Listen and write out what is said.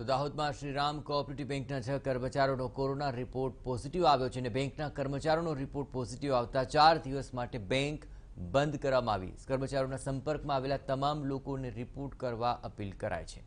તો દાહોદમાં શ્રીરામ કોઓપરેટિવ બેંકના છ કર્મચારીઓનો કોરોના રિપોર્ટ પોઝિટિવ આવ્યો છે અને બેંકના કર્મચારીઓનો રિપોર્ટ પોઝિટિવ આવતા ચાર દિવસ માટે બેંક બંધ કરવામાં આવી કર્મચારીઓના સંપર્કમાં આવેલા તમામ લોકોને રિપોર્ટ કરવા અપીલ કરાય છે